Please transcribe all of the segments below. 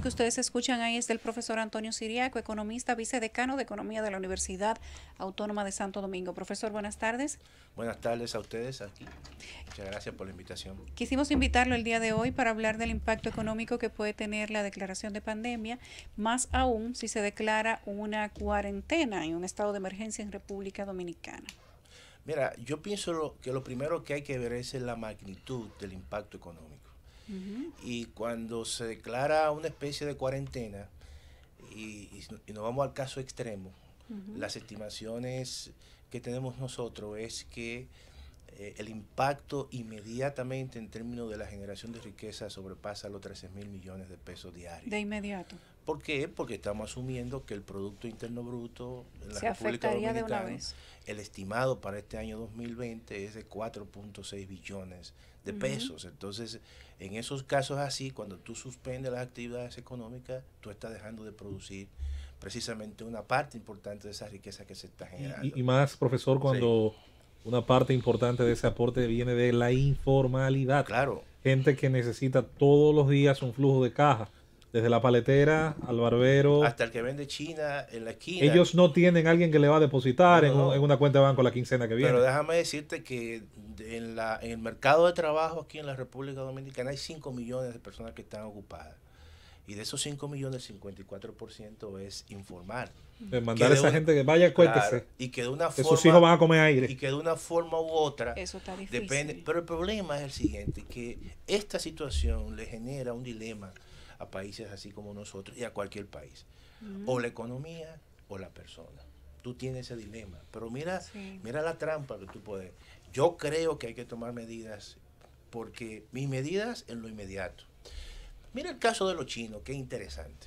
que ustedes escuchan ahí es del profesor Antonio Siriaco, economista, vicedecano de Economía de la Universidad Autónoma de Santo Domingo. Profesor, buenas tardes. Buenas tardes a ustedes aquí. Muchas gracias por la invitación. Quisimos invitarlo el día de hoy para hablar del impacto económico que puede tener la declaración de pandemia, más aún si se declara una cuarentena y un estado de emergencia en República Dominicana. Mira, yo pienso que lo primero que hay que ver es la magnitud del impacto económico. Y cuando se declara una especie de cuarentena, y, nos vamos al caso extremo, las estimaciones que tenemos nosotros es que eh, el impacto inmediatamente en términos de la generación de riqueza sobrepasa los 13 mil millones de pesos diarios. De inmediato. ¿Por qué? Porque estamos asumiendo que el Producto Interno Bruto en la República Dominicana, el estimado para este año 2020 es de 4.6 billones de pesos. Entonces, en esos casos así, cuando tú suspendes las actividades económicas, tú estás dejando de producir precisamente una parte importante de esa riqueza que se está generando. Y, más, profesor, cuando una parte importante de ese aporte viene de la informalidad. Claro. Gente que necesita todos los días un flujo de caja desde la paletera al barbero. Hasta el que vende China en la esquina. Ellos no tienen alguien que le va a depositar en, una cuenta de banco la quincena que viene. Pero déjame decirte que en, el mercado de trabajo aquí en la República Dominicana hay 5 millones de personas que están ocupadas. Y de esos 5 millones, el 54% es informal. mandar a esa gente que vaya, cuéntese. Claro, y que de sus hijos van a comer aire. Y que de una forma u otra. Eso está difícil. Depende, pero el problema es el siguiente: que esta situación le genera un dilema a países así como nosotros y a cualquier país. O la economía o la persona. Tú tienes ese dilema. Pero mira, mira la trampa que tú puedes. Yo creo que hay que tomar medidas porque mis medidas en lo inmediato. Mira el caso de los chinos, qué interesante.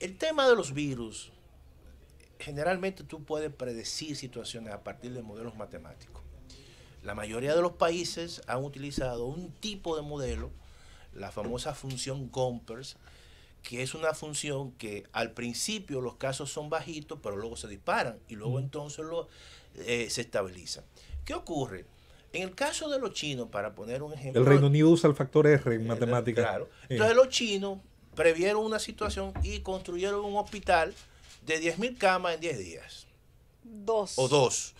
El tema de los virus, generalmente tú puedes predecir situaciones a partir de modelos matemáticos. La mayoría de los países han utilizado un tipo de modelo la famosa función Gompers, que es una función que al principio los casos son bajitos, pero luego se disparan y luego entonces lo, eh, se estabiliza. ¿Qué ocurre? En el caso de los chinos, para poner un ejemplo. El Reino Unido usa el factor R en eh, matemáticas. Claro. Entonces, los chinos previeron una situación y construyeron un hospital de 10.000 camas en 10 días. Dos. O dos.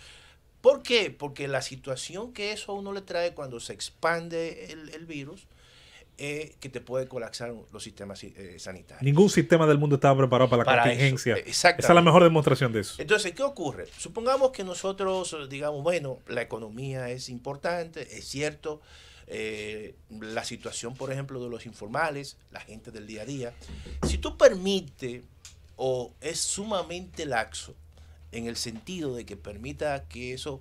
¿Por qué? Porque la situación que eso a uno le trae cuando se expande el, el virus es que te puede colapsar los sistemas eh, sanitarios. Ningún sistema del mundo estaba preparado para la contingencia. Esa es la mejor demostración de eso. Entonces, ¿qué ocurre? Supongamos que nosotros digamos, bueno, la economía es importante, es cierto, eh, la situación, por ejemplo, de los informales, la gente del día a día. Si tú permites o es sumamente laxo en el sentido de que permita que eso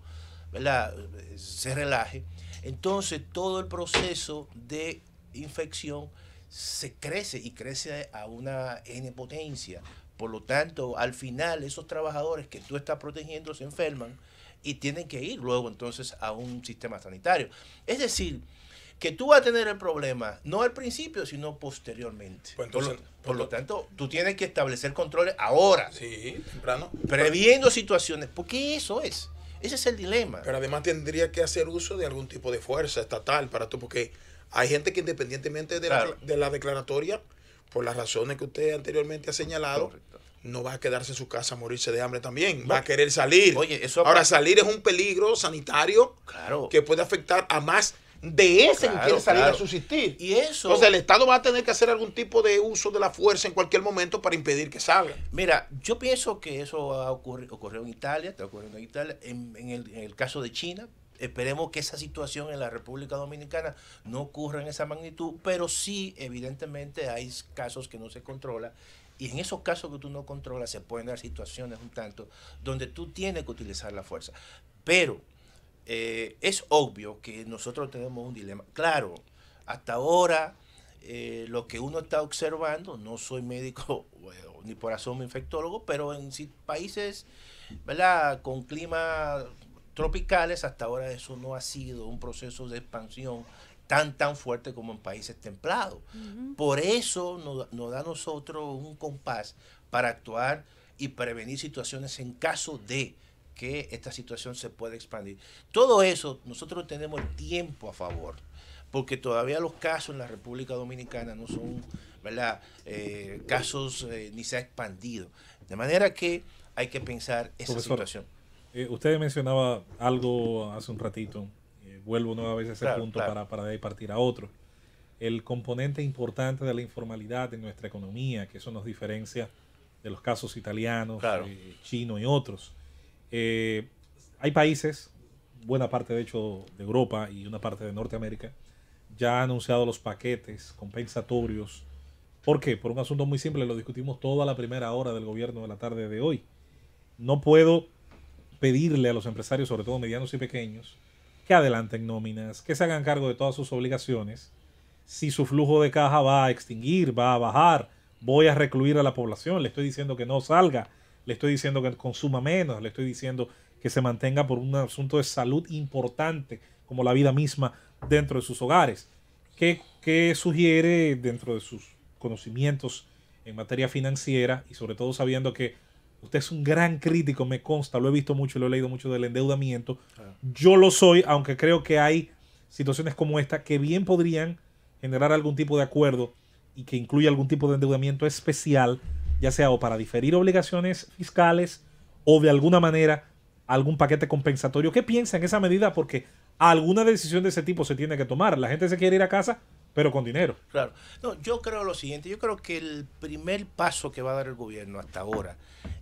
¿verdad? Eh, se relaje, entonces todo el proceso de infección se crece y crece a una N potencia. Por lo tanto, al final esos trabajadores que tú estás protegiendo se enferman y tienen que ir luego entonces a un sistema sanitario. Es decir, que tú vas a tener el problema, no al principio, sino posteriormente. Pues por, lo, pues tanto, tú tienes que establecer controles ahora. Sí, Previendo situaciones, porque eso es. Ese es el dilema. Pero además tendría que hacer uso de algún tipo de fuerza estatal para tú, porque hay gente que independientemente de, la, declaratoria, por las razones que usted anteriormente ha señalado, no va a quedarse en su casa a morirse de hambre también. Va a querer salir. Oye, eso Ahora, salir es un peligro sanitario que puede afectar a más de ese que quiere salir a subsistir. Y eso. Entonces, el Estado va a tener que hacer algún tipo de uso de la fuerza en cualquier momento para impedir que salga. Mira, yo pienso que eso ha ocurrió en Italia, está ocurriendo en Italia, en el caso de China, Esperemos que esa situación en la República Dominicana no ocurra en esa magnitud, pero sí, evidentemente, hay casos que no se controla. Y en esos casos que tú no controlas, se pueden dar situaciones un tanto donde tú tienes que utilizar la fuerza. Pero eh, es obvio que nosotros tenemos un dilema. Claro, hasta ahora eh, lo que uno está observando, no soy médico ni por asomo infectólogo, pero en países ¿verdad? con clima tropicales, hasta ahora eso no ha sido un proceso de expansión tan tan fuerte como en países templados. Por eso nos, da a nosotros un compás para actuar y prevenir situaciones en caso de que esta situación se pueda expandir. Todo eso nosotros tenemos tiempo a favor, porque todavía los casos en la República Dominicana no son, ¿verdad? Eh, casos eh, ni se ha expandido. De manera que hay que pensar esa situación. Eh, usted mencionaba algo hace un ratito, eh, vuelvo nuevamente a ese punto Para, para partir a otro. El componente importante de la informalidad en nuestra economía, que eso nos diferencia de los casos italianos, eh, chinos y otros. hay países, buena parte de hecho de Europa y una parte de Norteamérica, ya han anunciado los paquetes compensatorios. ¿Por qué? Por un asunto muy simple, lo discutimos toda la primera hora del gobierno de la tarde de hoy. No puedo pedirle a los empresarios, sobre todo medianos y pequeños, que adelanten nóminas, que se hagan cargo de todas sus obligaciones. Si su flujo de caja va a extinguir, va a bajar, voy a recluir a la población, le estoy diciendo que no salga, le estoy diciendo que consuma menos, le estoy diciendo que se mantenga por un asunto de salud importante, como la vida misma dentro de sus hogares. ¿Qué, sugiere dentro de sus conocimientos en materia financiera y sobre todo sabiendo que Usted es un gran crítico, me consta, lo he visto mucho, lo he leído mucho del endeudamiento. Ah. Yo lo soy, aunque creo que hay situaciones como esta que bien podrían generar algún tipo de acuerdo y que incluya algún tipo de endeudamiento especial, ya sea o para diferir obligaciones fiscales o de alguna manera algún paquete compensatorio. ¿Qué piensa en esa medida? Porque alguna decisión de ese tipo se tiene que tomar. La gente se quiere ir a casa, pero con dinero. Claro. No, yo creo lo siguiente, yo creo que el primer paso que va a dar el gobierno hasta ahora,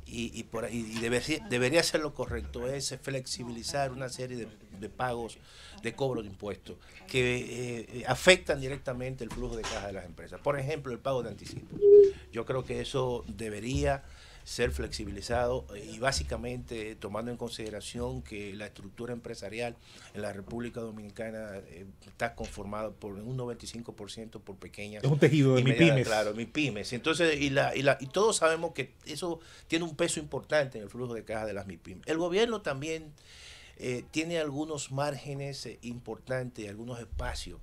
y, y, por, y debería, ser lo correcto, es flexibilizar una serie de, de pagos de cobro de impuestos que eh, eh, afectan directamente el flujo de caja de las empresas. Por ejemplo, el pago de anticipos. Yo creo que eso debería ser flexibilizado eh, y básicamente tomando en consideración que la estructura empresarial en la República Dominicana eh, está conformada por un 95% por pequeñas. Es un tejido de MIPIMES. Claro, MIPIMES. Entonces, y, la, y, la, y todos sabemos que eso tiene un peso importante en el flujo de caja de las MIPIMES. El gobierno también eh, tiene algunos márgenes importantes, algunos espacios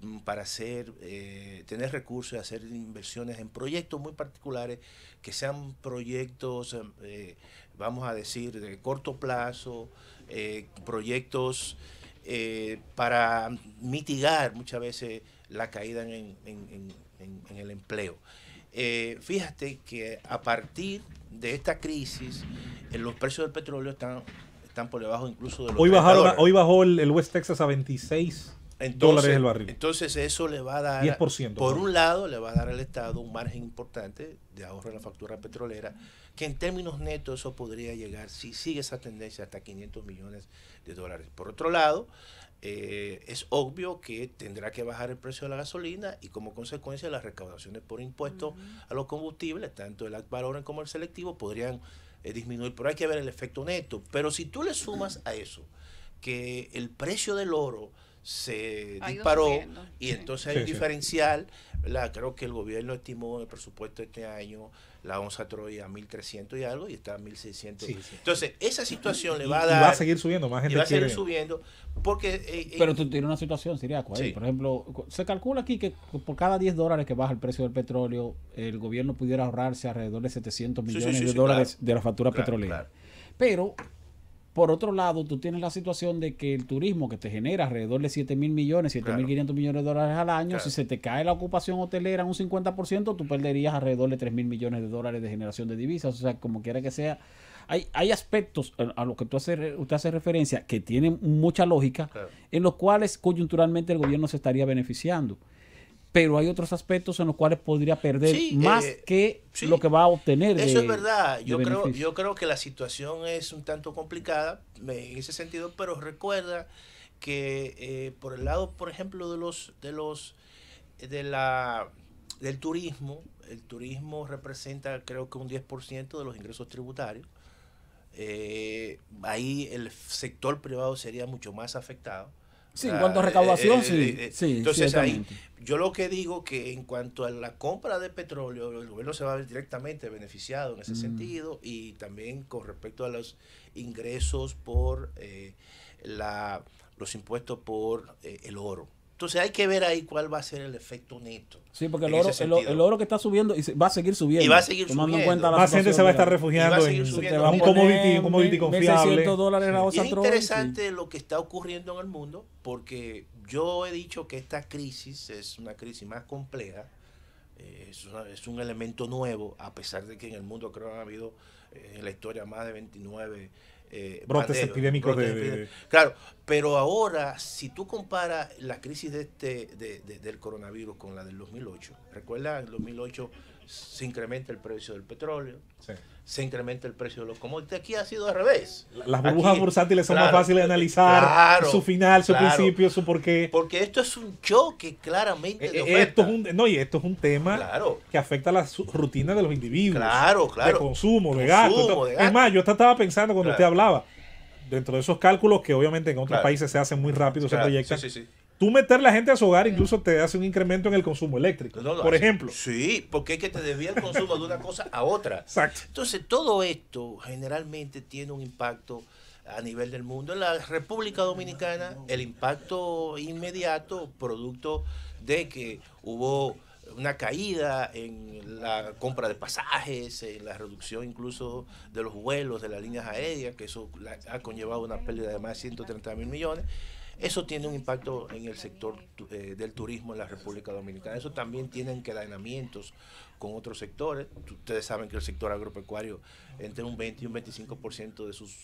Mm, para hacer, eh, tener recursos y hacer inversiones en proyectos muy particulares, que sean proyectos, eh, eh, vamos a decir, de corto plazo, proyectos para mitigar muchas veces la caída en, en, en, en el empleo. fíjate que a partir de esta crisis, los precios del petróleo están, están por debajo incluso de los... Hoy, bajaron, hoy bajó el West Texas a 26 entonces, dólares el barril. Entonces eso le va a dar, 10%, por un lado, le va a dar al Estado un margen importante de ahorro en la factura petrolera, que en términos netos eso podría llegar, si sigue esa tendencia, hasta 500 millones de dólares. Por otro lado, eh, es obvio que tendrá que bajar el precio de la gasolina y como consecuencia las recaudaciones por impuestos a los combustibles, tanto el valor como el selectivo, podrían eh, disminuir, pero hay que ver el efecto neto. Pero si tú le sumas a eso que el precio del oro se disparó y entonces hay un diferencial, la creo que el gobierno estimó el presupuesto este año la onza Troy a 1300 y algo y está a 1600. Entonces, esa situación le va a dar. va a seguir subiendo, más gente. va a seguir subiendo. Porque, eh, eh, Pero tú tienes una situación, Siriaco. Por ejemplo, se calcula aquí que por cada 10 dólares que baja el precio del petróleo, el gobierno pudiera ahorrarse alrededor de 700 millones de dólares de la factura petrolera. Pero por otro lado, tú tienes la situación de que el turismo que te genera alrededor de 7 mil millones, 7 mil 500 millones de dólares al año, si se te cae la ocupación hotelera en un 50%, tú perderías alrededor de 3 mil millones de dólares de generación de divisas. O sea, como quiera que sea, hay, hay aspectos a los que tú hace, usted hace referencia que tienen mucha lógica, en los cuales coyunturalmente el gobierno se estaría beneficiando pero hay otros aspectos en los cuales podría perder más eh, que lo que va a obtener. Eso es verdad. Yo creo, yo creo que la situación es un tanto complicada en ese sentido, pero recuerda que eh, por el lado, por ejemplo, de los de los de la del turismo, el turismo representa creo que un 10% de los ingresos tributarios. Eh, ahí el sector privado sería mucho más afectado. Sí, en cuanto a ah, recaudación, eh, eh, eh, sí, Entonces ahí, yo lo que digo que en cuanto a la compra de petróleo, el gobierno se va a ver directamente beneficiado en ese mm. sentido y también con respecto a los ingresos por la, los impuestos por el oro. Entonces hay que ver ahí cuál va a ser el efecto neto. Sí, porque el oro, el, oro, que está subiendo y va a seguir subiendo. Y va a seguir tomando subiendo. en cuenta la Más gente se va a estar refugiando en un commodity, un commodity confiable. Dólares la es interesante lo que está ocurriendo en el mundo porque yo he dicho que esta crisis es una crisis más compleja. Eh, es, un elemento nuevo, a pesar de que en el mundo creo que han habido eh, en la historia más de 29 eh, brotes epidémicos Claro, pero ahora, si tú comparas la crisis de este, del coronavirus con la del 2008, recuerda, en 2008 se incrementa el precio del petróleo. Sí se incrementa el precio de los commodities. Aquí ha sido al revés. Las burbujas bursátiles son más fáciles de analizar. su final, su principio, su porqué. Porque esto es un choque claramente. Eh, eh, esto no, y esto es un tema que afecta a la rutina de los individuos. Claro, claro. De consumo, de gasto. Es más, yo estaba pensando cuando usted hablaba, dentro de esos cálculos que obviamente en otros países se hacen muy rápido, se proyectan. sí, sí tú meter la gente a su hogar mm. incluso te hace un incremento en el consumo eléctrico, por ejemplo. Sí, porque es que te desvía el consumo de una cosa a otra. Exacto. Entonces, todo esto generalmente tiene un impacto a nivel del mundo. En la República Dominicana, el impacto inmediato, producto de que hubo una caída en la compra de pasajes, en la reducción incluso de los vuelos de las líneas aéreas, que eso ha conllevado una pérdida de más de 130 mil millones. Eso tiene un impacto en el sector eh, del turismo en la República Dominicana. Eso también tiene encadenamientos con otros sectores. Ustedes saben que el sector agropecuario entre un 20 y un 25% de sus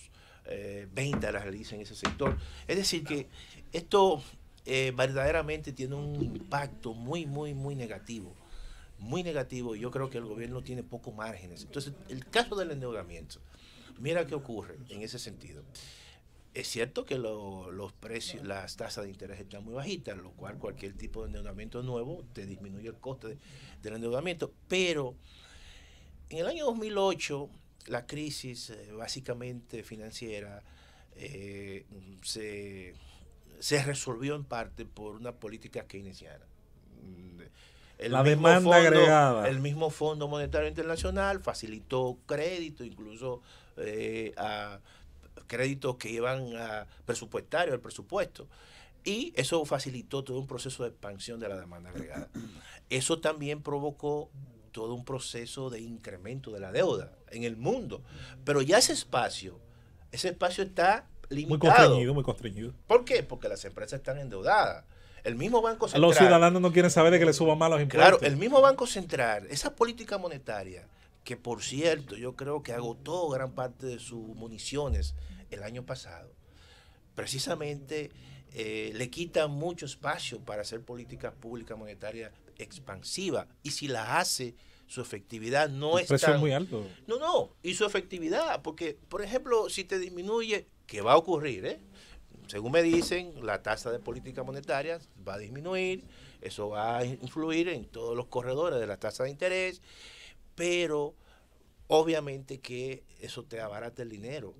eh, ventas las realiza en ese sector. Es decir, que esto eh, verdaderamente tiene un impacto muy, muy, muy negativo. Muy negativo. Yo creo que el gobierno tiene pocos márgenes. Entonces, el caso del endeudamiento. Mira qué ocurre en ese sentido. Es cierto que los precios, las tasas de interés están muy bajitas, lo cual cualquier tipo de endeudamiento nuevo te disminuye el coste del endeudamiento, pero en el año 2008 la crisis eh, básicamente financiera eh, se, resolvió en parte por una política keynesiana. Mm, el la demanda fondo, agregada. El mismo Fondo Monetario Internacional facilitó crédito incluso eh, a créditos que iban a presupuestarios al presupuesto. Y eso facilitó todo un proceso de expansión de la demanda agregada. Eso también provocó todo un proceso de incremento de la deuda en el mundo. Pero ya ese espacio, ese espacio está limitado. Muy constreñido, muy constreñido. ¿Por qué? Porque las empresas están endeudadas. El mismo Banco Central. Los ciudadanos no quieren saber de que le suban más los impuestos. Claro, el mismo Banco Central, esa política monetaria, que por cierto, yo creo que agotó gran parte de sus municiones el año pasado, precisamente eh, le quita mucho espacio para hacer políticas públicas monetaria expansiva. Y si la hace, su efectividad no es muy alto. No, no, y su efectividad, porque, por ejemplo, si te disminuye, ¿qué va a ocurrir, eh? según me dicen, la tasa de política monetaria va a disminuir, eso va a influir en todos los corredores de la tasa de interés, pero obviamente que eso te abarata el dinero.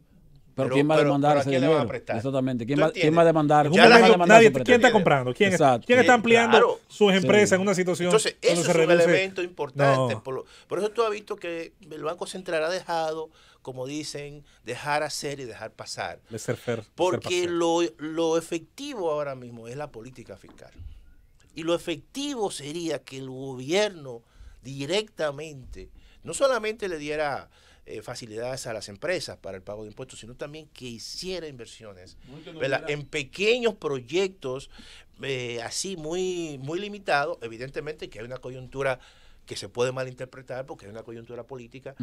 Pero, ¿quién va a demandar ese quién va a prestar? Exactamente. ¿Quién va, a demandar? ¿Quién va a demandar ¿Quién está comprando? ¿Quién, está ampliando sus empresas en una situación? Entonces, eso es un elemento importante. Por, eso tú has visto que el Banco Central ha dejado, como dicen, dejar hacer y dejar pasar. Porque lo, lo efectivo ahora mismo es la política fiscal. Y lo efectivo sería que el gobierno directamente, no solamente le diera eh, facilidades a las empresas para el pago de impuestos, sino también que hiciera inversiones en pequeños proyectos eh, así muy, muy limitados. Evidentemente que hay una coyuntura que se puede malinterpretar porque es una coyuntura política,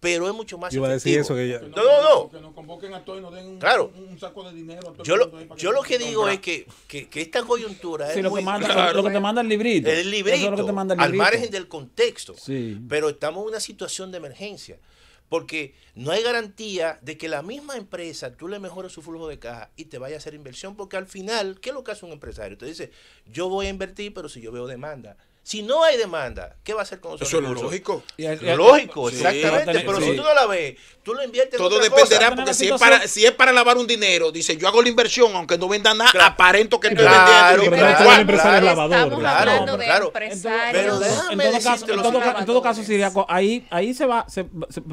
pero es mucho más que, nos convoquen a todos y nos den un, saco de dinero. yo lo, que digo es que, que, que esta coyuntura es lo, que que te manda el librito. al margen del contexto. Pero estamos en una situación de emergencia. Porque no hay garantía de que la misma empresa tú le mejores su flujo de caja y te vaya a hacer inversión, porque al final, ¿qué es lo que hace un empresario? Te dice, yo voy a invertir, pero si yo veo demanda, si no hay demanda, ¿qué va a hacer con nosotros? Eso recursos? es lógico. Lógico, exactamente. Pero si tú no la ves, tú lo inviertes Todo en dependerá, porque si es, para, si es para lavar un dinero, dice yo hago la inversión, aunque no venda nada, aparento que estoy claro, vendiendo. Claro, claro, claro, claro, Pero déjame en todo caso, en todo, caso ahí, ahí se va, se,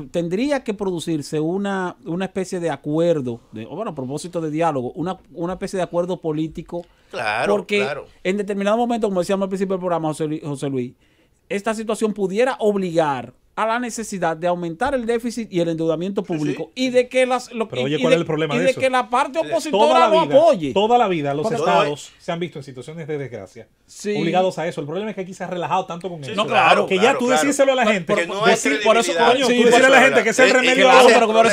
tendría que producirse una, una especie de acuerdo, de, bueno, a propósito de diálogo, una, una especie de acuerdo político Claro, Porque en determinado momento, como decíamos al principio del programa, José Luis esta situación pudiera obligar a la necesidad de aumentar el déficit y el endeudamiento público y de que las lo, que la parte opositora apoye. Toda la vida los estados se han visto en situaciones de desgracia, obligados a eso. El problema es que aquí se ha relajado tanto con eso. claro, que ya tú decírselo a la gente, por eso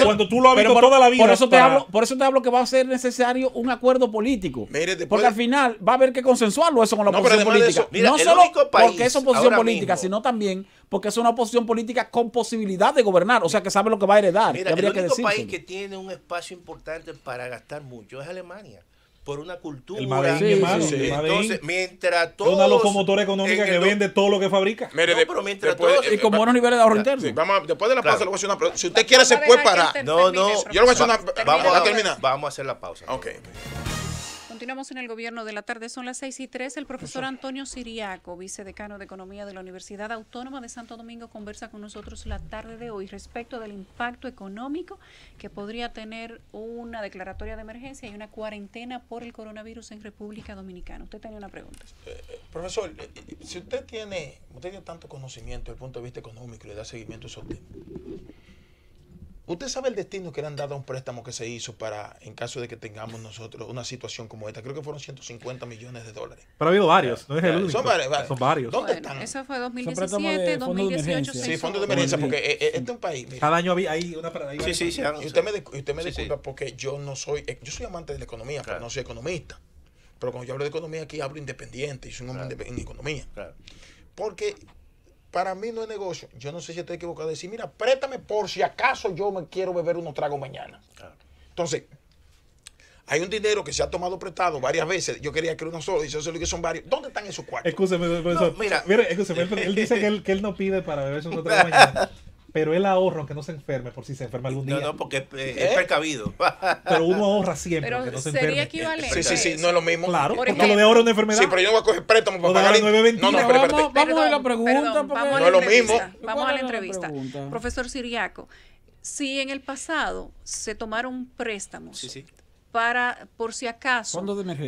cuando tú lo has visto toda la vida. Por eso te hablo, por eso te hablo que va a ser necesario un acuerdo político. Porque al final va a haber que consensuarlo eso con la oposición política. No solo porque es oposición política, sino también porque es una oposición política con posibilidad de gobernar, o sea que sabe lo que va a heredar. Mira, el único país que tiene un espacio importante para gastar mucho es Alemania por una cultura. El Entonces, mientras todos. Es una locomotora económica que vende todo lo que fabrica. no, pero mientras Y con buenos niveles de ahorro ah, interno. vamos después de la pausa, lo le voy a hacer una pregunta. Si usted quiere, se puede parar. No, no. Yo le voy a hacer una. Vamos a terminar. Vamos a hacer la pausa. Ok. Continuamos en el gobierno de la tarde, son las 6 y 3. El profesor Antonio Siriaco, vicedecano de Economía de la Universidad Autónoma de Santo Domingo, conversa con nosotros la tarde de hoy respecto del impacto económico que podría tener una declaratoria de emergencia y una cuarentena por el coronavirus en República Dominicana. Usted tenía una pregunta. Eh, eh, profesor, eh, si usted tiene, usted tiene tanto conocimiento desde el punto de vista económico y le da seguimiento a esos temas, ¿Usted sabe el destino que le han dado a un préstamo que se hizo para, en caso de que tengamos nosotros una situación como esta? Creo que fueron 150 millones de dólares. Pero ha habido varios, no es el único. Son varios. ¿Dónde están? Eso fue 2017, 2018, Sí, fondos de emergencia, porque eh, eh, este es un país. Cada año había, ahí una parada. Sí, sí, sí. Y usted me, disculpa porque yo no soy, eh, yo soy amante de la economía, pero no soy economista. Pero cuando yo hablo de economía aquí hablo independiente, yo soy un hombre en economía. Claro. Porque para mí no es negocio. Yo no sé si estoy equivocado. Decir, mira, préstame por si acaso yo me quiero beber unos tragos mañana. Entonces, hay un dinero que se ha tomado prestado varias veces. Yo quería que uno solo, y yo sé que son varios. ¿Dónde están esos cuartos? Escúcheme, profesor. mira, mira él dice eh, que él, que él no pide para beberse unos tragos mañana. pero él ahorra aunque no se enferme, por si se enferma algún día. No, no, porque eh, ¿Eh? es, percabido. precavido. Pero uno ahorra siempre. Pero aunque no se sería enferme. equivalente. Sí, sí, sí, no es lo mismo. Claro, porque lo de ahorro es una enfermedad. Sí, pero yo no voy a coger préstamo para pagar. No, no, pero vamos, vamos a la pregunta. no es lo mismo. Vamos a la entrevista. Profesor Siriaco si en el pasado se tomaron préstamos sí, sí para, por si acaso,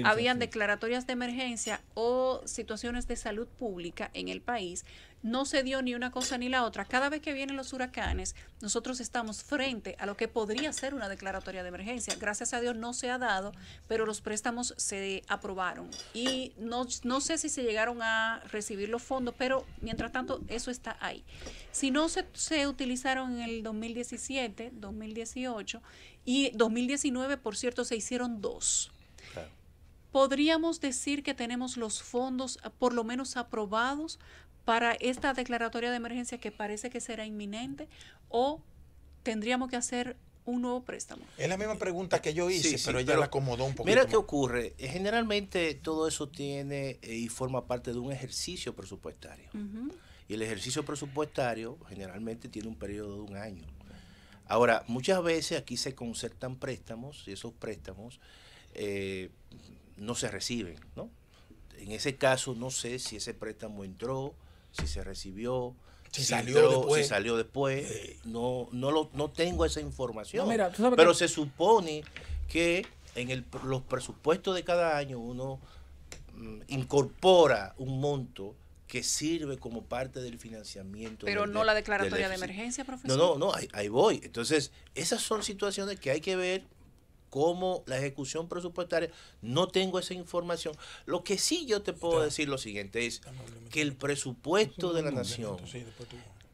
habían declaratorias de emergencia o situaciones de salud pública en el país. No se dio ni una cosa ni la otra. Cada vez que vienen los huracanes, nosotros estamos frente a lo que podría ser una declaratoria de emergencia. Gracias a Dios no se ha dado, pero los préstamos se aprobaron. Y no, sé si se llegaron a recibir los fondos, pero mientras tanto eso está ahí. Si no se, se utilizaron en el 2017, 2018, y 2019, por cierto, se hicieron dos. Podríamos decir que tenemos los fondos ah, por lo menos aprobados para esta declaratoria de emergencia que parece que será inminente o tendríamos que hacer un nuevo préstamo. Es la misma pregunta que yo hice, pero ella la acomodó un poquito. Mira qué ocurre. Generalmente todo eso tiene eh, y forma parte de un ejercicio presupuestario. Y el ejercicio presupuestario generalmente tiene un periodo de un año. Ahora, muchas veces aquí se concertan préstamos y esos préstamos eh, no se reciben, ¿no? En ese caso no sé si ese préstamo entró, si se recibió, si, salió después. salió eh. después. no, no, lo, no tengo esa información. pero se supone que en el, los presupuestos de cada año uno mm, incorpora un monto que sirve como parte del financiamiento. Pero no la declaratoria de emergencia, profesor. No, no, no, ahí, ahí voy. Entonces, esas son situaciones que hay que ver cómo la ejecución presupuestaria, no tengo esa información. Lo que sí yo te puedo decir lo siguiente es que el presupuesto de la nación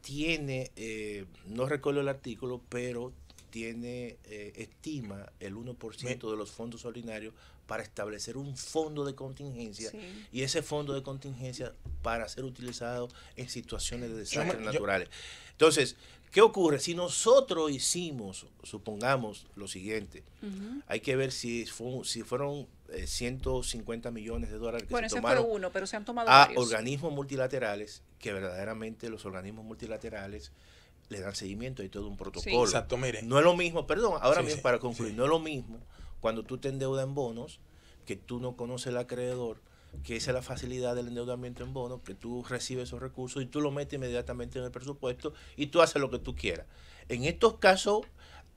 tiene, eh, no recuerdo el artículo, pero tiene, eh, estima el 1% de los fondos ordinarios para establecer un fondo de contingencia y ese fondo de contingencia para ser utilizado en situaciones de desastres naturales. Entonces, ¿qué ocurre? Si nosotros hicimos, supongamos lo siguiente, hay que ver si, si fueron 150 eh, millones de dólares que bueno, se tomaron uno, pero se han tomado a organismos multilaterales, que verdaderamente los organismos multilaterales le dan seguimiento, hay todo un protocolo. exacto, mire. No es lo mismo, perdón, ahora mismo para concluir, no es lo mismo cuando tú te endeudas en bonos, que tú no conoces el acreedor, que esa es la facilidad del endeudamiento en bonos, que tú recibes esos recursos y tú lo metes inmediatamente en el presupuesto y tú haces lo que tú quieras. En estos casos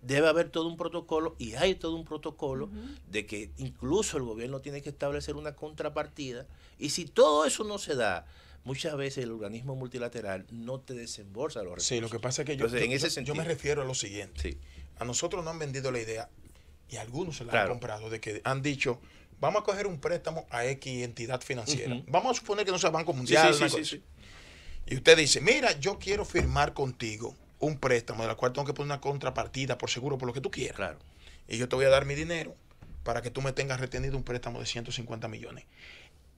debe haber todo un protocolo y hay todo un protocolo de que incluso el gobierno tiene que establecer una contrapartida y si todo eso no se da, muchas veces el organismo multilateral no te desembolsa los recursos. Sí, lo que pasa es que yo, en ese sentido, me refiero a lo siguiente. A nosotros no han vendido la idea, y algunos se la han comprado, de que han dicho, vamos a coger un préstamo a X entidad financiera. Vamos a suponer que no sea Banco Mundial. Sí, sí, sí, y usted dice, mira, yo quiero firmar contigo un préstamo de la cual tengo que poner una contrapartida por seguro, por lo que tú quieras. Claro. Y yo te voy a dar mi dinero para que tú me tengas retenido un préstamo de 150 millones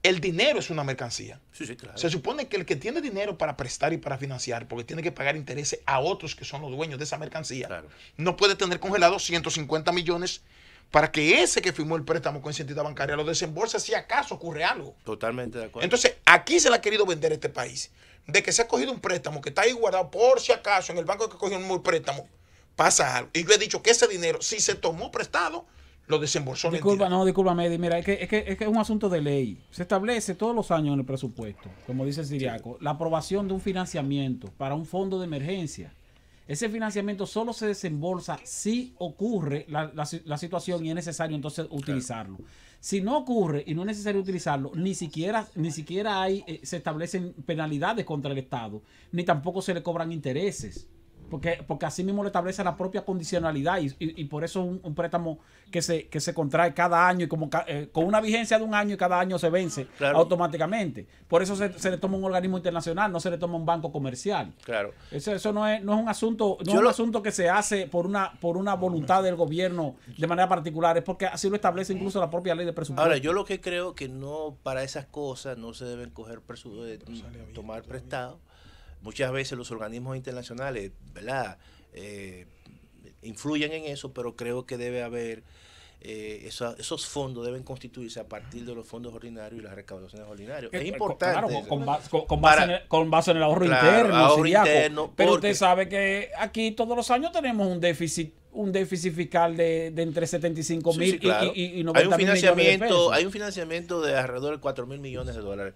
el dinero es una mercancía. Se supone que el que tiene dinero para prestar y para financiar, porque tiene que pagar intereses a otros que son los dueños de esa mercancía, no puede tener congelados 150 millones para que ese que firmó el préstamo con entidad bancaria lo desembolse si acaso ocurre algo. Totalmente de acuerdo. Entonces, aquí se le ha querido vender este país, de que se ha cogido un préstamo que está ahí guardado por si acaso en el banco que cogió un préstamo, pasa algo. Y yo he dicho que ese dinero, si se tomó prestado, lo desembolsó Disculpa, no, discúlpame, mira, es que, es, que, es que es un asunto de ley. Se establece todos los años en el presupuesto, como dice Siriaco, la aprobación de un financiamiento para un fondo de emergencia. Ese financiamiento solo se desembolsa si ocurre la, situación y es necesario entonces utilizarlo. Si no ocurre y no es necesario utilizarlo, ni siquiera, ni siquiera hay, eh, se establecen penalidades contra el Estado, ni tampoco se le cobran intereses porque, porque así mismo lo establece la propia condicionalidad y, por eso un, préstamo que se, que se contrae cada año y como eh, con una vigencia de un año y cada año se vence automáticamente. Por eso se, le toma un organismo internacional, no se le toma un banco comercial. Claro. Eso, no, es, no es un asunto, no es un asunto que se hace por una, por una voluntad del gobierno de manera particular, es porque así lo establece incluso la propia ley de presupuesto. Ahora, yo lo que creo que no para esas cosas no se deben coger eh, tomar prestado Muchas veces los organismos internacionales, ¿verdad? Eh, influyen en eso, pero creo que debe haber, eh, esos fondos deben constituirse a partir de los fondos ordinarios y las recaudaciones ordinarias. Es eh, importante. Claro, con, base, en el, ahorro interno. pero usted sabe que aquí todos los años tenemos un déficit un déficit fiscal de, entre 75 mil y, hay un financiamiento, Hay un financiamiento de alrededor de 4 mil millones de dólares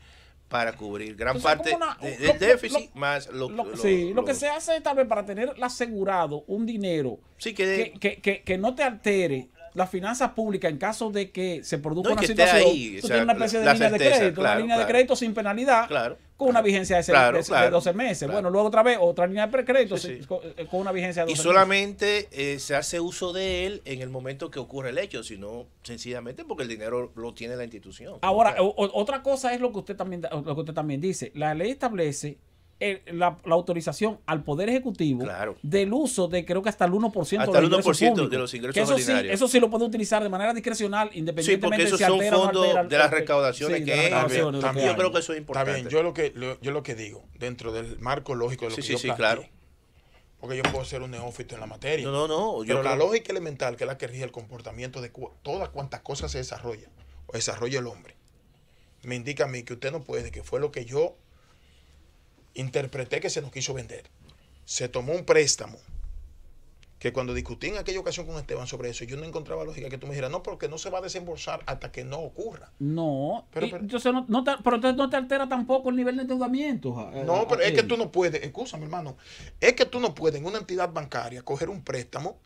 para cubrir gran parte del déficit más lo, que se hace es tal vez para tener asegurado un dinero que, no te altere las finanzas públicas, en caso de que se produzca una situación, tienes una especie de línea de crédito, una línea de crédito sin penalidad, con una vigencia de, 12 meses. Bueno, luego otra vez, otra línea de crédito eh, Con, una vigencia de 12 meses. Y solamente eh, se hace uso de él en el momento que ocurre el hecho, sino sencillamente porque el dinero lo tiene la institución. Ahora, otra cosa es lo que usted también, lo que usted también dice. La ley establece eh, la, autorización al Poder Ejecutivo del uso de creo que hasta el 1%, de, los ingresos eso Sí, eso sí lo puede utilizar de manera discrecional, independientemente sí, si de las recaudaciones que es también, Yo creo que eso es importante. yo lo que, yo lo que digo, dentro del marco lógico de lo que Sí, claro. Porque yo puedo ser un neófito en la materia. No, no, no. pero la lógica elemental, que es la que rige el comportamiento de todas cuantas cosas se desarrolla o desarrolla el hombre, me indica a mí que usted no puede, que fue lo que yo interpreté que se nos quiso vender. Se tomó un préstamo que cuando discutí en aquella ocasión con Esteban sobre eso, yo no encontraba lógica que tú me dijeras, no, porque no se va a desembolsar hasta que no ocurra. No, pero, entonces no, te, altera tampoco el nivel de endeudamiento. Eh, no, pero es que tú no puedes, escúchame hermano, es que tú no puedes en una entidad bancaria coger un préstamo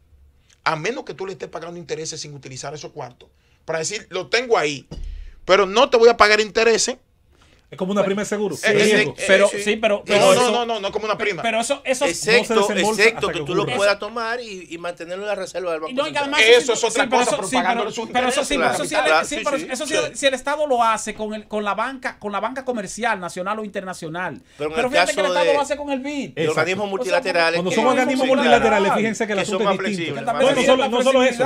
a menos que tú le estés pagando intereses sin utilizar esos cuartos. Para decir, lo tengo ahí, pero no te voy a pagar intereses es como una pues, prima de seguro. Eh, eh, eh, sí, pero, sí, pero, No, no, no, no, como una prima. Pero eso, eso excepto, no que, tú lo puedas tomar y, mantenerlo en la reserva del Banco Eso es otra cosa, pero, eso sí, pero eso sí, si el Estado lo hace con, el, con, la banca, con la banca comercial, nacional o internacional. Pero, fíjate que el Estado lo hace con el BID. los organismos multilaterales. Cuando son organismos multilaterales, fíjense que el asunto es distinto. No solo eso.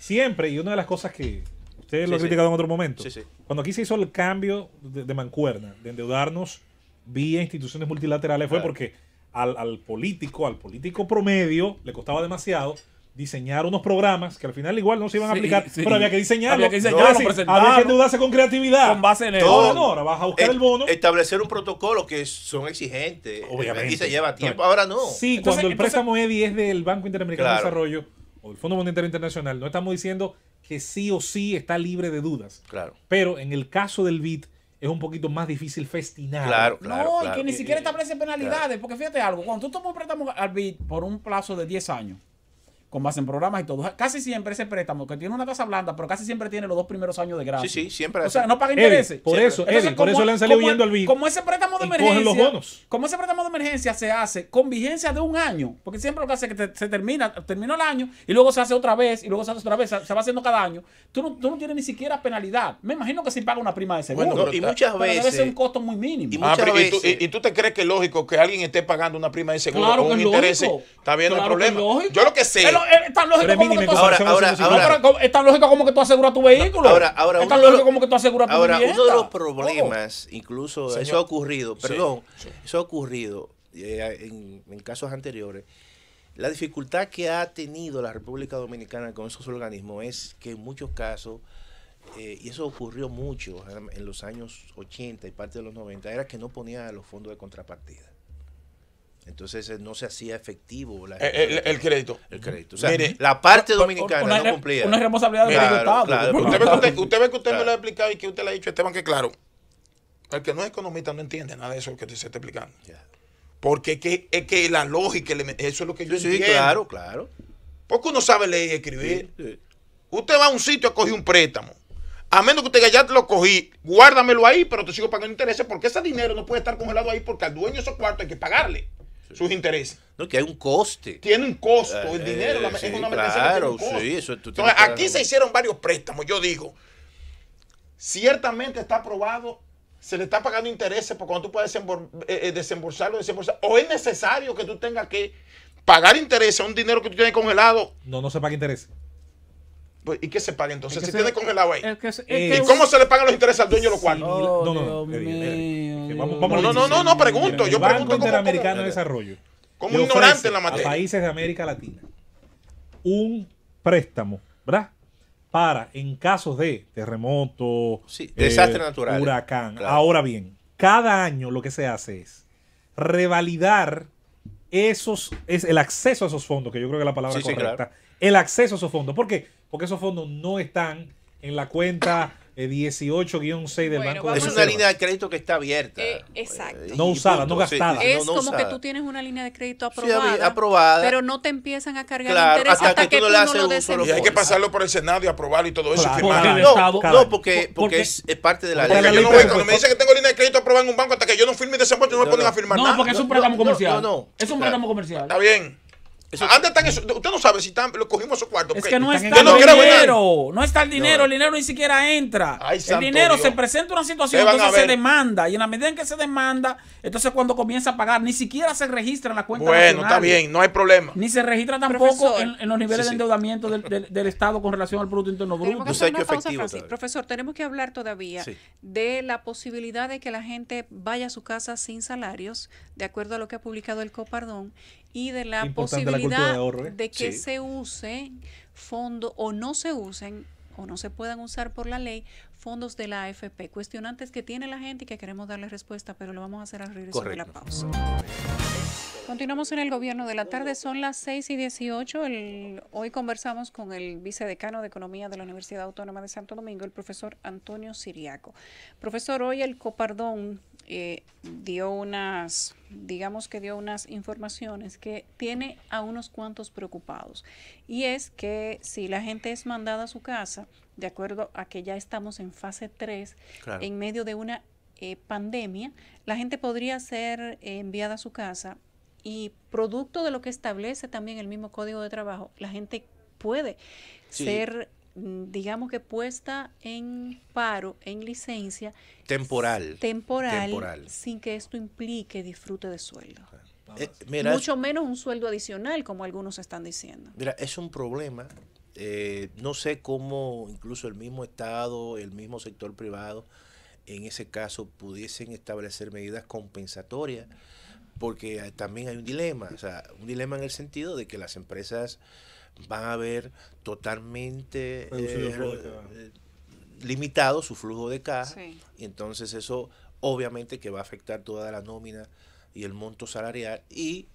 Siempre, y una de las cosas que Usted lo ha criticado en otro momento. Cuando aquí se hizo el cambio de, mancuerna, de endeudarnos vía instituciones multilaterales, fue porque al, político, al político promedio, le costaba demasiado diseñar unos programas que al final igual no se iban a aplicar, pero había que diseñarlos. Había que diseñarlo Había que endeudarse con creatividad. Con base en el ahora vas a buscar el, bono. Establecer un protocolo que son exigentes. Eh, Obviamente. se lleva tiempo, ahora no. Sí, cuando el préstamo EDI es del Banco Interamericano de Desarrollo o del Fondo Monetario Internacional, no estamos diciendo que sí o sí está libre de dudas. Claro. Pero en el caso del bit es un poquito más difícil festinar. Claro, claro. No, y que ni siquiera establece penalidades. Porque fíjate algo, cuando tú tomas un al bit por un plazo de 10 años, con base en programas y todo. Casi siempre ese préstamo, que tiene una casa blanda, pero casi siempre tiene los dos primeros años de grado Sí, sí, siempre. O sea, no paga intereses. por eso, por eso le han salido yendo al Como ese préstamo de emergencia. Los Como ese préstamo de emergencia se hace con vigencia de un año, porque siempre lo que hace es que se termina, termina el año y luego se hace otra vez y luego se hace otra vez, se, va haciendo cada año. Tú no, tú no tienes ni siquiera penalidad. Me imagino que si paga una prima de seguro. Bueno, y muchas veces. Debe ser un costo muy mínimo. Y, ah, muchas veces, y, tú, te crees que es lógico que alguien esté pagando una prima de seguro claro un interés? Está viendo el problema. Yo lo que sé. Eh, es tan lógico como que tú aseguras tu vehículo. Ahora, como que tú aseguras uno de los oh. problemas, incluso eso ha ocurrido, perdón, eso ha ocurrido eh, en, en casos anteriores. La dificultad que ha tenido la República Dominicana con esos organismos es que en muchos casos eh, y eso ocurrió mucho ah, en los años 80 y parte de los 90, era que no ponía los fondos de contrapartida. Entonces eh, no se hacía efectivo el, crédito. El crédito. la parte dominicana no cumplía. Una responsabilidad del Estado usted, ve que usted, no lo ha explicado y que usted le ha dicho, Esteban, que claro, el que no es economista no entiende nada de eso que se está explicando. Porque es que, la lógica, eso es lo que yo entiendo. claro, claro. Porque uno sabe leer y escribir. Usted va a un sitio a coger un préstamo. A menos que usted ya lo cogí, guárdamelo ahí, pero te sigo pagando intereses porque ese dinero no puede estar congelado ahí porque al dueño de esos cuartos hay que pagarle sus intereses. No, que hay un coste. Tiene un costo, eh, el dinero, eh, claro, Sí, eso Entonces, aquí se hicieron varios préstamos, yo digo, ciertamente está aprobado, se le está pagando intereses por cuando tú puedes eh, desembolsarlo, desembolsar, o es necesario que tú tengas que pagar intereses a un dinero que tú tienes congelado. No, no se paga interés. Pues, ¿Y qué se paga entonces? se tiene congelado ahí. ¿Y cómo se le pagan los intereses al dueño de los no, no, no. no, no, no, pregunto. yo pregunto Interamericano de Desarrollo. Como ignorante en la materia. países de América Latina. Un préstamo, ¿verdad? Para, en casos de terremoto, eh, desastre natural, huracán. Ahora bien, cada año lo que se hace es revalidar esos, es el acceso a esos fondos, que yo creo que es la palabra correcta, el acceso a esos fondos. ¿Por qué? Porque esos fondos no están en la cuenta 18-6 eh, del Banco de Es una línea de crédito que está abierta. Eh, exacto. No usada, no gastada. Es como que tú tienes una línea de crédito aprobada, sí, aprobada. pero no te empiezan a cargar intereses hasta, que, tú no le haces uso. Y hay que pasarlo por el Senado y aprobarlo y todo eso. no, porque, porque, es, parte de la ley. Yo no voy, cuando me dicen que tengo línea de crédito aprobada en un banco, hasta que yo no firme desembolso, no me ponen a firmar nada. No, porque es un préstamo comercial. No, no. Es un préstamo comercial. Está bien. Eso, ¿Dónde están Usted no sabe si están, lo cogimos esos cuartos. Es que no está el dinero. No está el dinero, el dinero ni siquiera entra. el dinero se presenta una situación, entonces se demanda. Y en la medida en que se demanda, entonces cuando comienza a pagar, ni siquiera se registra en la cuenta. Bueno, está bien, no hay problema. Ni se registra tampoco en, los niveles de endeudamiento del, del, Estado con relación al Producto Interno Bruto. Profesor, tenemos que hablar todavía de la posibilidad de que la gente vaya a su casa sin salarios, de acuerdo a lo que ha publicado el Copardón, y de la ¿eh? posibilidad de, que se use fondo, o no se usen o no se puedan usar por la ley fondos de la AFP. Cuestionantes que tiene la gente y que queremos darle respuesta, pero lo vamos a hacer al regreso de la pausa. Continuamos en el gobierno de la tarde, son las 6 y 18. hoy conversamos con el vicedecano de Economía de la Universidad Autónoma de Santo Domingo, el profesor Antonio Siriaco. Profesor, hoy el Copardón eh, dio unas, digamos que dio unas informaciones que tiene a unos cuantos preocupados. Y es que si la gente es mandada a su casa, de acuerdo a que ya estamos en fase 3, en medio de una eh, pandemia, la gente podría ser eh, enviada a su casa y producto de lo que establece también el mismo código de trabajo, la gente puede ser Mm, digamos que puesta en paro, en licencia. Temporal. Temporal, sin que esto implique disfrute de sueldo. Ah. Eh, Mucho menos un sueldo adicional, como algunos están diciendo. Mira, es un problema. Eh, no sé cómo incluso el mismo Estado, el mismo sector privado, en ese caso pudiesen establecer medidas compensatorias, porque eh, también hay un dilema, o sea, un dilema en el sentido de que las empresas van a ver totalmente eh, eh, limitado su flujo de caja. Y entonces eso obviamente que va a afectar toda la nómina y el monto salarial. Y,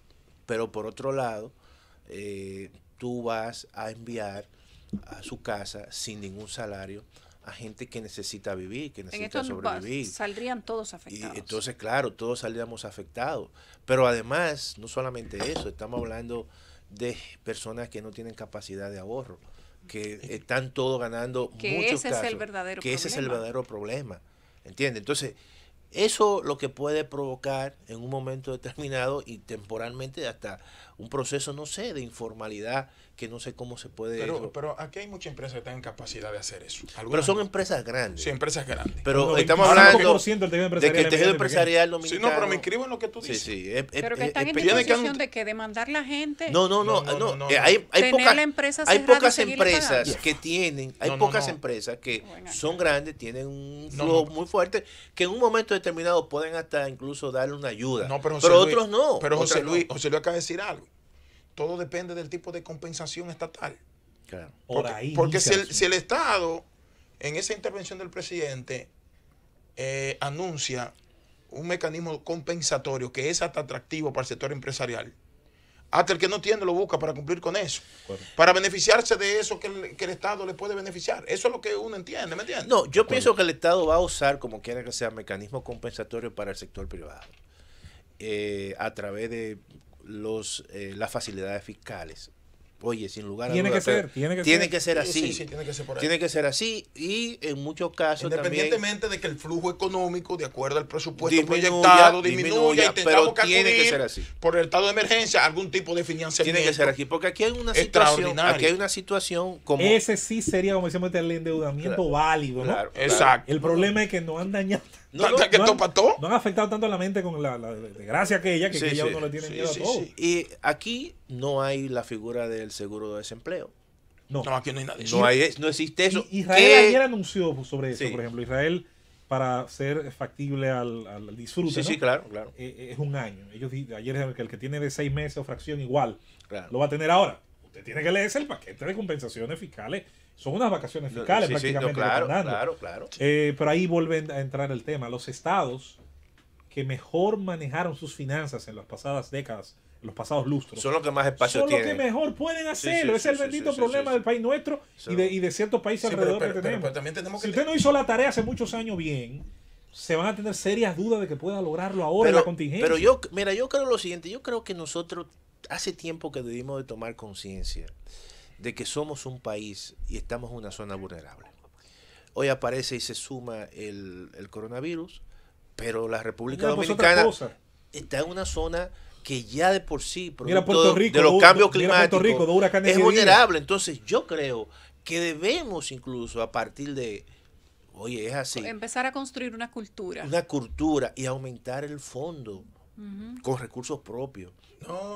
pero por otro lado, eh, tú vas a enviar a su casa sin ningún salario a gente que necesita vivir, que necesita en sobrevivir. Saldrían todos afectados. Y entonces, claro, todos saldríamos afectados. Pero además, no solamente eso, estamos hablando de personas que no tienen capacidad de ahorro, que están todos ganando que ese es el verdadero que ese es el verdadero problema, ¿entiende? Entonces, eso lo que puede provocar en un momento determinado y temporalmente hasta un proceso, no sé, de informalidad que no sé cómo se puede... Pero, pero aquí hay muchas empresas que tienen capacidad de hacer eso. pero son empresas grandes. Sí, empresas grandes. Pero estamos hablando de que el tejido empresarial Sí, no, pero me inscribo en lo que tú dices. Sí, sí. pero que están en disposición de que demandar la gente... No, no, no. no, ah, eh, hay, hay, hay pocas empresas que tienen... Hay pocas empresas que son grandes, tienen un flujo muy fuerte, que en un momento determinado pueden hasta incluso darle una ayuda. No, pero, otros no. Pero José Luis, José Luis acaba de decir algo todo depende del tipo de compensación estatal. Claro. Porque, si, el, Estado, en esa intervención del presidente, eh, anuncia un mecanismo compensatorio que es hasta atractivo para el sector empresarial, hasta el que no tiene lo busca para cumplir con eso. Para beneficiarse de eso que el, Estado le puede beneficiar. Eso es lo que uno entiende, ¿me entiendes? No, yo pienso que el Estado va a usar, como quiera que sea, mecanismo compensatorio para el sector privado. Eh, a través de los, eh, las facilidades fiscales. Oye, sin lugar a tiene dudas. tiene que ser. así. tiene, que ser así y en muchos casos Independientemente de que el flujo económico, de acuerdo al presupuesto proyectado, disminuya, y tengamos pero tiene que ser así. por el estado de emergencia algún tipo de financiamiento. Tiene que ser aquí, porque aquí hay una situación, aquí hay una situación Ese sí sería, como decíamos, el este endeudamiento válido, El problema es que no han dañado no, han, afectado tanto a la mente con la, desgracia que ella, que, uno le tiene miedo a todo. Y aquí no hay la figura del seguro de desempleo. No, aquí no hay nadie. No, existe eso. Israel ayer anunció sobre eso, por ejemplo. Israel, para ser factible al, disfrute. claro, eh, eh, es un año. Ellos ayer que el que tiene de seis meses o fracción igual, lo va a tener ahora. Usted tiene que leerse el paquete de compensaciones fiscales son unas vacaciones fiscales prácticamente. claro, claro, eh, pero ahí vuelven a entrar el tema. Los estados que mejor manejaron sus finanzas en las pasadas décadas, en los pasados lustros, son los que más espacio tienen. Son los que mejor pueden hacerlo. es el bendito problema del país nuestro y de, ciertos países alrededor que tenemos. si usted no hizo la tarea hace muchos años bien, se van a tener serias dudas de que pueda lograrlo ahora en la contingencia. Pero yo, mira, yo creo lo siguiente. Yo creo que nosotros hace tiempo que debimos de tomar conciencia de que somos un país y estamos en una zona vulnerable. Hoy aparece y se suma el, coronavirus, pero la República pues, Dominicana está en una zona que ya de por sí, producto de los cambios climáticos, es vulnerable. Entonces yo creo que debemos incluso a partir de, oye, es así. Empezar a construir una cultura. Una cultura y aumentar el fondo con recursos propios.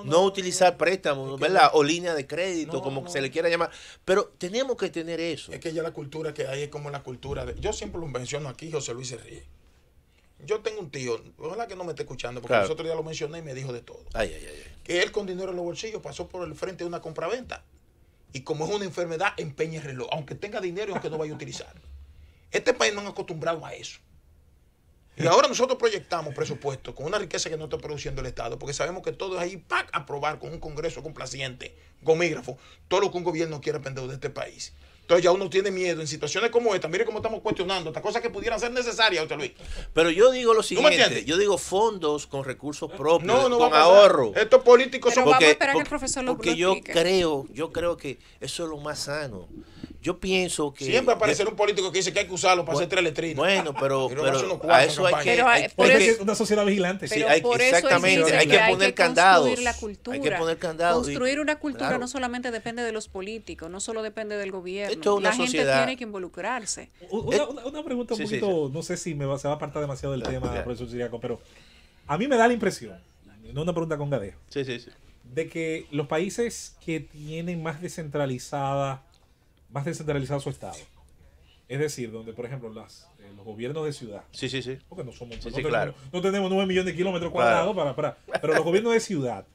No, utilizar préstamos, O línea de crédito, como se le quiera llamar. Pero tenemos que tener eso. Es que ya la cultura que hay es como la cultura de... Yo siempre lo menciono aquí, José Luis Yo tengo un tío, ojalá que no me esté escuchando, porque nosotros ya lo mencioné y me dijo de todo. Ay, ay, ay, que él con dinero en los bolsillos pasó por el frente de una compraventa. Y como es una enfermedad, empeña el reloj, aunque tenga dinero y aunque no vaya a utilizar. Este país no han acostumbrado a eso. Y ahora nosotros proyectamos presupuesto con una riqueza que no está produciendo el Estado, porque sabemos que todo es ahí para aprobar con un Congreso complaciente, gomígrafo, todo lo que un gobierno quiere aprender de este país. Entonces ya uno tiene miedo en situaciones como esta. Mire cómo estamos cuestionando estas cosas que pudieran ser necesarias, usted Luis. Pero yo digo lo siguiente. Yo digo fondos con recursos propios, con ahorro. Estos políticos son... Porque, vamos a esperar profesor lo Porque yo creo, yo creo que eso es lo más sano yo pienso que. Siempre aparece un político que dice que hay que usarlo para hacer tres letrinas. Bueno, pero, a eso hay eh, que, pero, una sociedad vigilante. Sí, hay, exactamente, hay que, poner candados. hay que poner candados. Construir una cultura no solamente depende de los políticos, no solo depende del gobierno. la gente tiene que involucrarse. Eh, una, pregunta un poquito, no sé si me va, se va a apartar demasiado del tema, profesor Siriaco, pero a mí me da la impresión, no una pregunta con gadeo, sí, sí, sí. de que los países que tienen más descentralizada más descentralizado su Estado. Es decir, donde, por ejemplo, las, eh, los gobiernos de ciudad. Sí, sí, sí. Porque no somos. no, tenemos, claro. no tenemos 9 millones de kilómetros cuadrados para, Pero los gobiernos de ciudad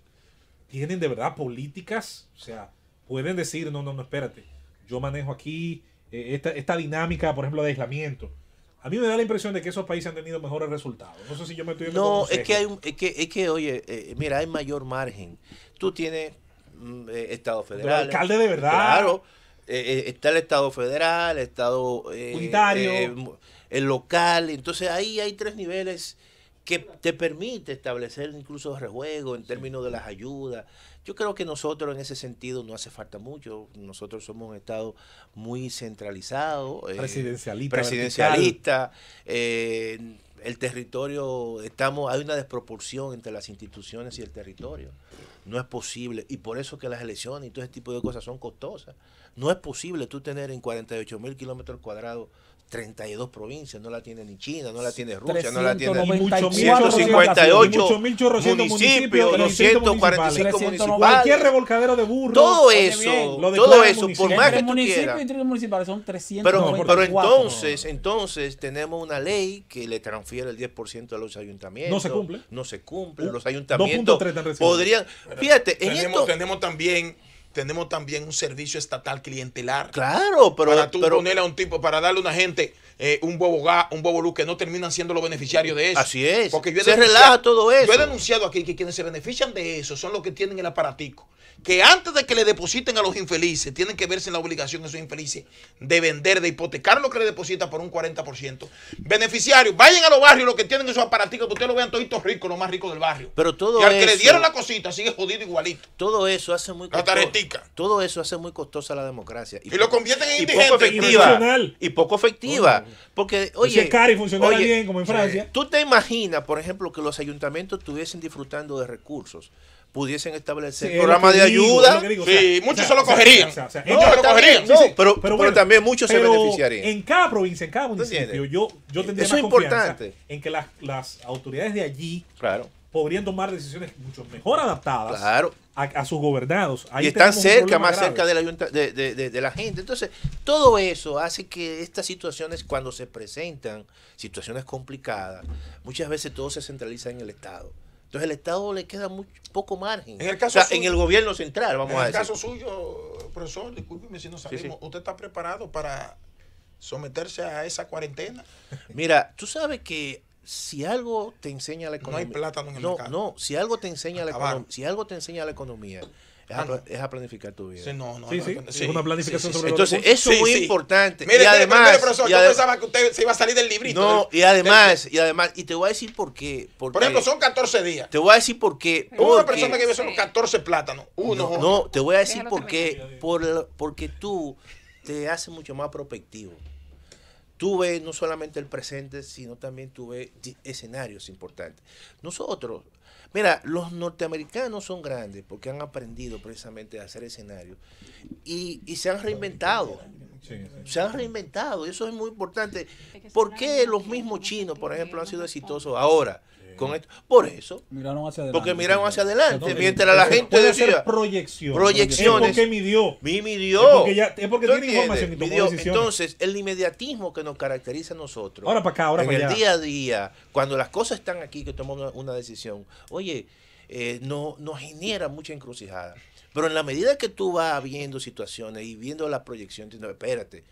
tienen de verdad políticas. O sea, pueden decir, no, no, no, espérate. Yo manejo aquí eh, esta, dinámica, por ejemplo, de aislamiento. A mí me da la impresión de que esos países han tenido mejores resultados. No sé si yo me estoy No, es que, hay es que, oye, eh, mira, hay mayor margen. Tú tienes mm, Estado federal. alcalde de verdad. Claro eh, eh, está el Estado federal, el Estado eh, unitario, el local. Entonces ahí hay tres niveles que te permite establecer incluso rejuegos en términos de las ayudas. Yo creo que nosotros en ese sentido no hace falta mucho. Nosotros somos un Estado muy centralizado. Eh, presidencialista. presidencialista. Eh, el territorio, estamos, hay una desproporción entre las instituciones y el territorio. No es posible. Y por eso que las elecciones y todo ese tipo de cosas son costosas. No es posible tú tener en 48 mil kilómetros cuadrados 32 provincias, no la tiene ni China, no la tiene Rusia, no la tiene 158 municipios, municipios 245 municipales. Cualquier revolcadero de burro. Todo eso, todo eso, por más que tú quieras. son Pero, pero entonces, entonces tenemos una ley que le transfiere el 10% a los ayuntamientos. No se cumple. No se cumple. los uh, ayuntamientos podrían... Fíjate, en esto, tenemos también tenemos también un servicio estatal clientelar. Claro, pero. Para tú ponerle a un tipo, para darle a una gente eh, un bobo un bobo que no terminan siendo los beneficiarios de eso. Así es. Porque yo se relaja todo eso. Yo he denunciado aquí que quienes se benefician de eso son los que tienen el aparatico que antes de que le depositen a los infelices, tienen que verse en la obligación esos infelices de vender, de hipotecar lo que le deposita por un 40%. Beneficiarios, vayan a los barrios, los que tienen esos aparatitos, que ustedes lo vean toditos ricos, los más ricos del barrio. Pero todo y al que le dieron la cosita, sigue jodido igualito. Todo eso hace muy costoso. La Todo eso hace muy costosa la democracia. Y, lo convierten en indigente. Y poco efectiva. Y, poco efectiva. Porque, oye. Es cara y funciona bien, como en Francia. Tú te imaginas, por ejemplo, que los ayuntamientos estuviesen disfrutando de recursos pudiesen establecer programas de ayuda. sí, muchos solo cogerían. lo cogerían. pero, también muchos se beneficiarían. En cada provincia, en cada municipio, yo, yo tendría es confianza en que las, autoridades de allí podrían tomar decisiones mucho mejor adaptadas a, sus gobernados. Ahí y están cerca, más cerca de la, de la gente. Entonces, todo eso hace que estas situaciones, cuando se presentan, situaciones complicadas, muchas veces todo se centraliza en el Estado entonces el Estado le queda muy poco margen. En el caso en el gobierno central, vamos a decir. En el caso suyo, profesor, discúlpeme si no salimos, ¿usted está preparado para someterse a esa cuarentena? Mira, tú sabes que si algo te enseña la economía. No hay plátano en el no, mercado. No, si algo te enseña la economía, si algo te enseña la economía es, a, planificar tu vida. Sí, sí, Es una planificación sobre Entonces, eso es muy importante. Mire, y además, profesor, yo pensaba que usted se iba a salir del librito. No, y además, y además, y te voy a decir por qué. por ejemplo, son 14 días. Te voy a decir por qué. Porque, una persona que vive son 14 plátanos. Uno. No, te voy a decir por qué. Por, porque tú te haces mucho más prospectivo. Tú ves no solamente el presente, sino también tú ves escenarios importantes. Nosotros, Mira, los norteamericanos son grandes porque han aprendido precisamente a hacer escenarios y, se han reinventado. Se han reinventado, eso es muy importante. ¿Por qué los mismos chinos, por ejemplo, han sido exitosos ahora? esto. Por eso. Porque miraron hacia adelante. mientras la eh, gente decía. Proyección, proyecciones. Es porque midió. Mi midió. Entonces, el inmediatismo que nos caracteriza a nosotros. Ahora para ahora en el día a día, cuando las cosas están aquí, que tomamos una, decisión. Oye, eh, no, nos genera mucha encrucijada. Pero en la medida que tú vas viendo situaciones y viendo la proyección, no, espérate.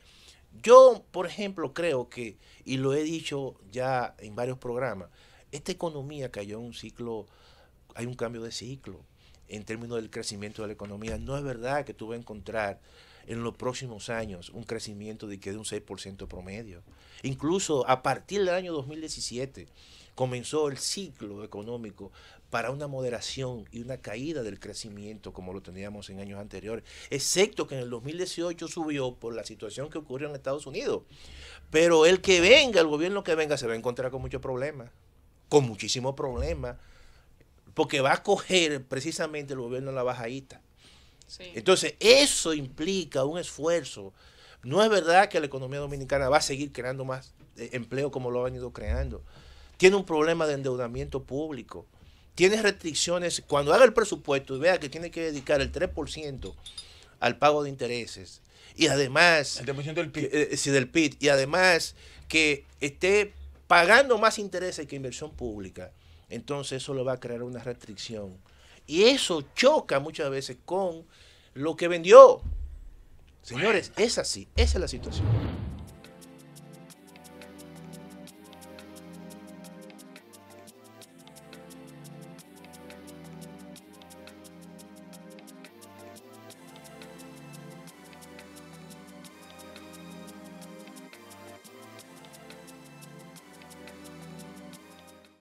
Yo, por ejemplo, creo que, y lo he dicho ya en varios programas, esta economía cayó en un ciclo, hay un cambio de ciclo en términos del crecimiento de la economía. No es verdad que tú vas a encontrar en los próximos años un crecimiento de que de un 6% promedio. Incluso a partir del año 2017 comenzó el ciclo económico para una moderación y una caída del crecimiento como lo teníamos en años anteriores, excepto que en el 2018 subió por la situación que ocurrió en Estados Unidos. Pero el que venga, el gobierno que venga, se va a encontrar con muchos problemas con muchísimos problemas, porque va a coger precisamente el gobierno de la bajadita. Entonces, eso implica un esfuerzo. No es verdad que la economía dominicana va a seguir creando más eh, empleo como lo han ido creando. Tiene un problema de endeudamiento público. Tiene restricciones. Cuando haga el presupuesto y vea que tiene que dedicar el 3% al pago de intereses. Y además... El del PIB. Eh, del Y además que esté pagando más intereses que inversión pública, entonces eso le va a crear una restricción. Y eso choca muchas veces con lo que vendió. Señores, es así, esa es la situación.